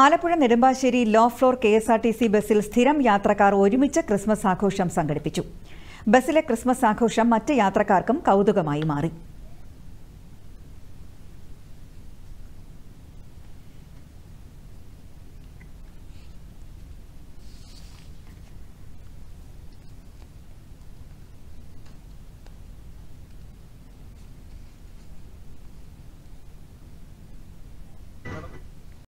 Alappuzha Nedumbassery low floor K S R T C ബസ്സിൽ സ്ഥിരം യാത്രക്കാർ ഒരുമിച്ച് ക്രിസ്മസ് ആഘോഷം സംഘടിപ്പിച്ചു ബസ്സിലെ ക്രിസ്മസ് ആഘോഷം മറ്റ് യാത്രക്കാർക്കും കൗതുകമായി മാറി